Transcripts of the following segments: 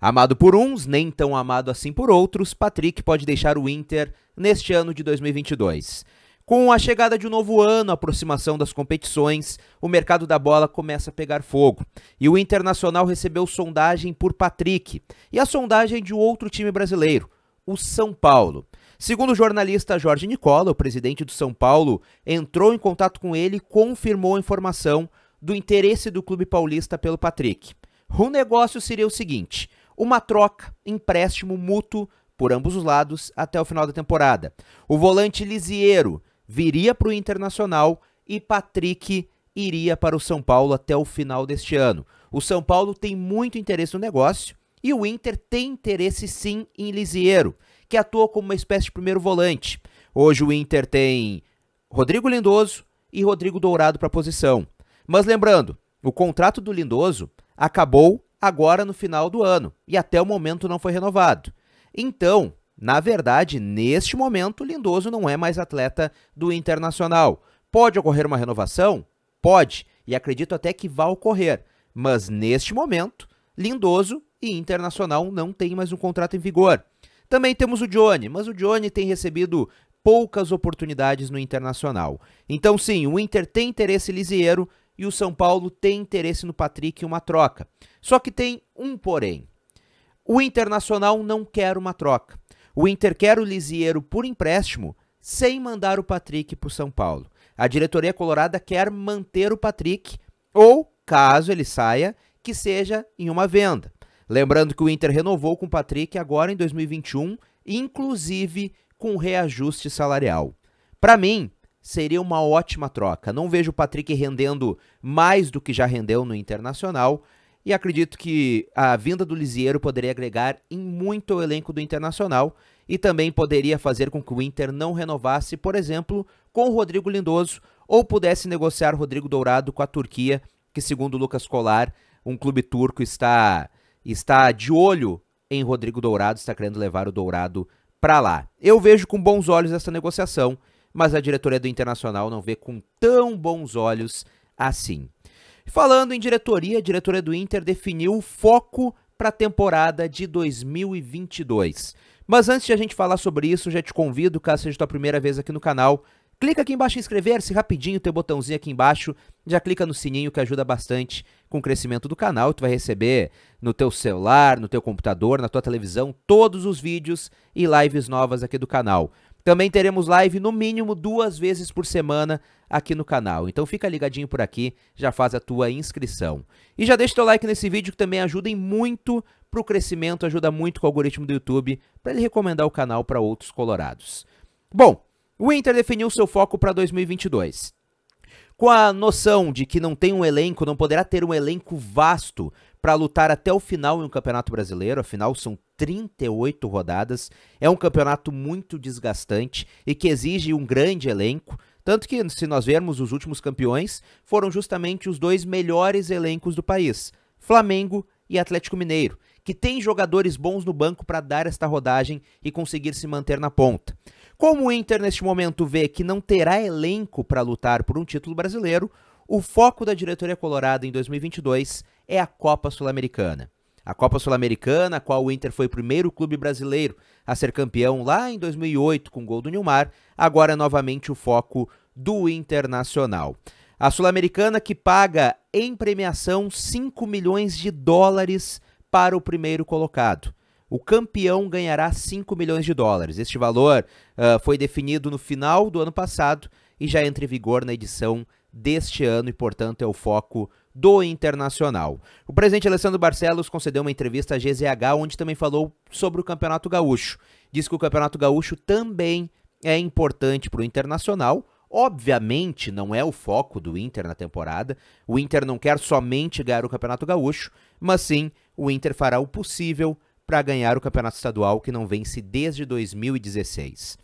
Amado por uns, nem tão amado assim por outros, Patrick pode deixar o Inter neste ano de 2022. Com a chegada de um novo ano, a aproximação das competições, o mercado da bola começa a pegar fogo. E o Internacional recebeu sondagem por Patrick e a sondagem de outro time brasileiro, o São Paulo. Segundo o jornalista Jorge Nicola, o presidente do São Paulo entrou em contato com ele e confirmou a informação do interesse do clube paulista pelo Patrick. O negócio seria o seguinte: uma troca, empréstimo mútuo por ambos os lados até o final da temporada. O volante Lisiero viria para o Internacional e Patrick iria para o São Paulo até o final deste ano. O São Paulo tem muito interesse no negócio e o Inter tem interesse sim em Lisiero, que atua como uma espécie de primeiro volante. Hoje o Inter tem Rodrigo Lindoso e Rodrigo Dourado para a posição. Mas lembrando, o contrato do Lindoso acabou agora no final do ano e até o momento não foi renovado. Então, na verdade, neste momento, Lindoso não é mais atleta do Internacional. Pode ocorrer uma renovação? Pode, e acredito até que vá ocorrer, mas neste momento, Lindoso e Internacional não tem mais um contrato em vigor. Também temos o Johnny, mas o Johnny tem recebido poucas oportunidades no Internacional. Então sim, o Inter tem interesse lisieiro, e o São Paulo tem interesse no Patrick em uma troca. Só que tem um porém. O Internacional não quer uma troca. O Inter quer o Lisieiro por empréstimo sem mandar o Patrick para o São Paulo. A diretoria colorada quer manter o Patrick ou, caso ele saia, que seja em uma venda. Lembrando que o Inter renovou com o Patrick agora em 2021, inclusive com reajuste salarial. Para mim, seria uma ótima troca. Não vejo o Patrick rendendo mais do que já rendeu no Internacional. E acredito que a vinda do Lisieiro poderia agregar em muito o elenco do Internacional e também poderia fazer com que o Inter não renovasse, por exemplo, com o Rodrigo Lindoso ou pudesse negociar Rodrigo Dourado com a Turquia, que segundo Lucas Colar, um clube turco está está de olho em Rodrigo Dourado, está querendo levar o Dourado para lá. Eu vejo com bons olhos essa negociação mas a diretoria do Internacional não vê com tão bons olhos assim. Falando em diretoria, a diretoria do Inter definiu o foco para a temporada de 2022. Mas antes de a gente falar sobre isso, já te convido, caso seja tua primeira vez aqui no canal, clica aqui embaixo em inscrever-se rapidinho, tem o botãozinho aqui embaixo, já clica no sininho que ajuda bastante com o crescimento do canal, tu vai receber no teu celular, no teu computador, na tua televisão, todos os vídeos e lives novas aqui do canal. Também teremos live no mínimo duas vezes por semana aqui no canal. Então fica ligadinho por aqui, já faz a tua inscrição. E já deixa teu like nesse vídeo que também ajuda muito pro crescimento, ajuda muito com o algoritmo do YouTube para ele recomendar o canal para outros colorados. Bom, o Inter definiu seu foco para 2022. Com a noção de que não tem um elenco, não poderá ter um elenco vasto para lutar até o final em um campeonato brasileiro, afinal são 38 rodadas, é um campeonato muito desgastante e que exige um grande elenco. Tanto que, se nós vermos os últimos campeões, foram justamente os dois melhores elencos do país: Flamengo e Atlético Mineiro, que tem jogadores bons no banco para dar esta rodagem e conseguir se manter na ponta. Como o Inter neste momento vê que não terá elenco para lutar por um título brasileiro, o foco da diretoria colorada em 2022 é a Copa Sul-Americana. A Copa Sul-Americana, a qual o Inter foi o primeiro clube brasileiro a ser campeão lá em 2008 com o gol do Nilmar, agora é novamente o foco do Internacional. A Sul-Americana que paga em premiação 5 milhões de dólares para o primeiro colocado o campeão ganhará 5 milhões de dólares. Este valor uh, foi definido no final do ano passado e já entra em vigor na edição deste ano e, portanto, é o foco do Internacional. O presidente Alessandro Barcelos concedeu uma entrevista à GZH onde também falou sobre o Campeonato Gaúcho. Diz que o Campeonato Gaúcho também é importante para o Internacional, Obviamente não é o foco do Inter na temporada. O Inter não quer somente ganhar o Campeonato Gaúcho, mas sim o Inter fará o possível para ganhar o campeonato estadual que não vence desde 2016.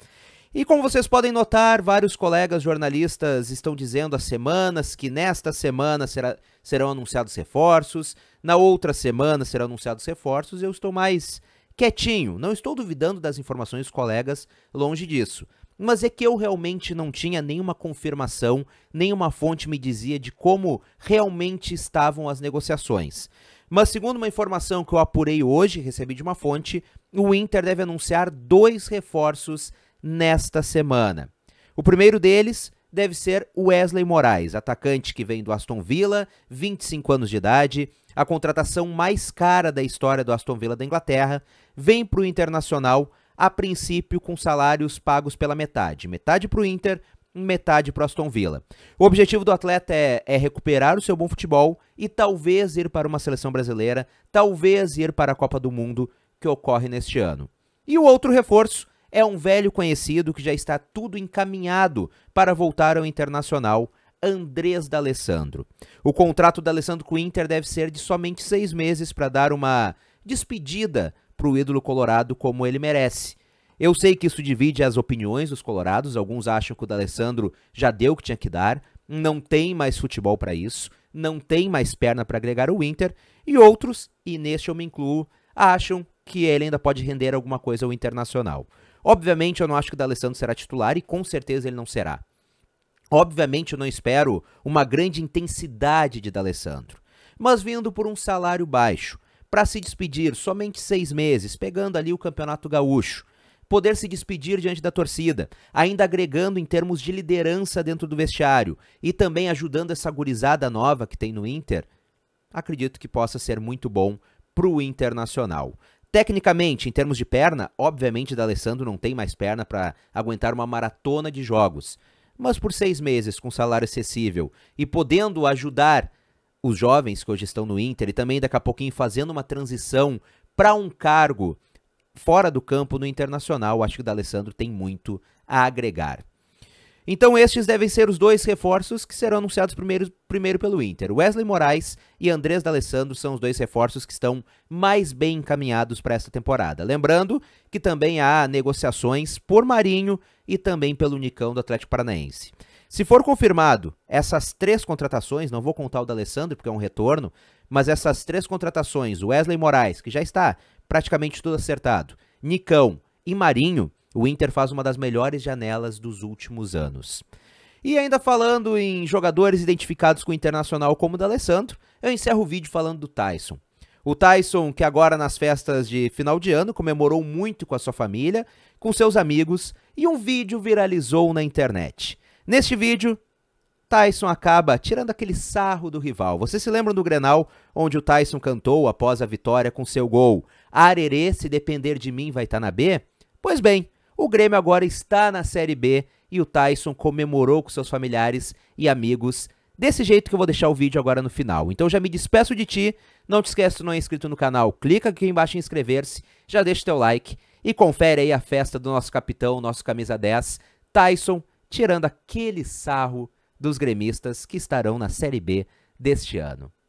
E como vocês podem notar, vários colegas jornalistas estão dizendo há semanas que nesta semana será, serão anunciados reforços, na outra semana serão anunciados reforços, eu estou mais quietinho, não estou duvidando das informações dos colegas, longe disso. Mas é que eu realmente não tinha nenhuma confirmação, nenhuma fonte me dizia de como realmente estavam as negociações. Mas, segundo uma informação que eu apurei hoje, recebi de uma fonte, o Inter deve anunciar dois reforços nesta semana. O primeiro deles deve ser Wesley Moraes, atacante que vem do Aston Villa, 25 anos de idade, a contratação mais cara da história do Aston Villa da Inglaterra, vem para o Internacional, a princípio com salários pagos pela metade, metade para o Inter, metade para o Aston Villa. O objetivo do atleta é, é, recuperar o seu bom futebol e talvez ir para uma seleção brasileira, talvez ir para a Copa do Mundo que ocorre neste ano. E o outro reforço é um velho conhecido que já está tudo encaminhado para voltar ao Internacional, Andrés D'Alessandro. O contrato da Alessandro com o Inter deve ser de somente seis meses para dar uma despedida para o ídolo colorado como ele merece. Eu sei que isso divide as opiniões dos colorados, alguns acham que o D'Alessandro já deu o que tinha que dar, não tem mais futebol para isso, não tem mais perna para agregar o Inter, e outros, e neste eu me incluo, acham que ele ainda pode render alguma coisa ao Internacional. Obviamente eu não acho que o D'Alessandro será titular e com certeza ele não será. Obviamente eu não espero uma grande intensidade de D'Alessandro, mas vindo por um salário baixo, para se despedir somente seis meses, pegando ali o Campeonato Gaúcho, poder se despedir diante da torcida, ainda agregando em termos de liderança dentro do vestiário e também ajudando essa gurizada nova que tem no Inter, acredito que possa ser muito bom para o Internacional. Tecnicamente, em termos de perna, obviamente D'Alessandro não tem mais perna para aguentar uma maratona de jogos, mas por seis meses com salário acessível e podendo ajudar os jovens que hoje estão no Inter e também daqui a pouquinho fazendo uma transição para um cargo fora do campo no internacional. Acho que o D'Alessandro tem muito a agregar. Então estes devem ser os dois reforços que serão anunciados primeiro, primeiro pelo Inter. Wesley Moraes e Andrés D'Alessandro são os dois reforços que estão mais bem encaminhados para esta temporada. Lembrando que também há negociações por Marinho e também pelo Unicão do Atlético Paranaense. Se for confirmado essas três contratações, não vou contar o D'Alessandro porque é um retorno, mas essas três contratações, Wesley Moraes, que já está praticamente tudo acertado. Nicão e Marinho, o Inter faz uma das melhores janelas dos últimos anos. E ainda falando em jogadores identificados com o Internacional como o D'Alessandro, eu encerro o vídeo falando do Tyson. O Tyson, que agora nas festas de final de ano comemorou muito com a sua família, com seus amigos, e um vídeo viralizou na internet. Neste vídeo, Tyson acaba tirando aquele sarro do rival. Vocês se lembram do Grenal, onde o Tyson cantou após a vitória com seu gol? Arerê, se depender de mim, vai estar tá na B? Pois bem, o Grêmio agora está na Série B e o Tyson comemorou com seus familiares e amigos desse jeito que eu vou deixar o vídeo agora no final. Então já me despeço de ti, não te esquece, se não é inscrito no canal, clica aqui embaixo em inscrever-se, já deixa teu like e confere aí a festa do nosso capitão, nosso camisa 10, Tyson, tirando aquele sarro dos gremistas que estarão na Série B deste ano.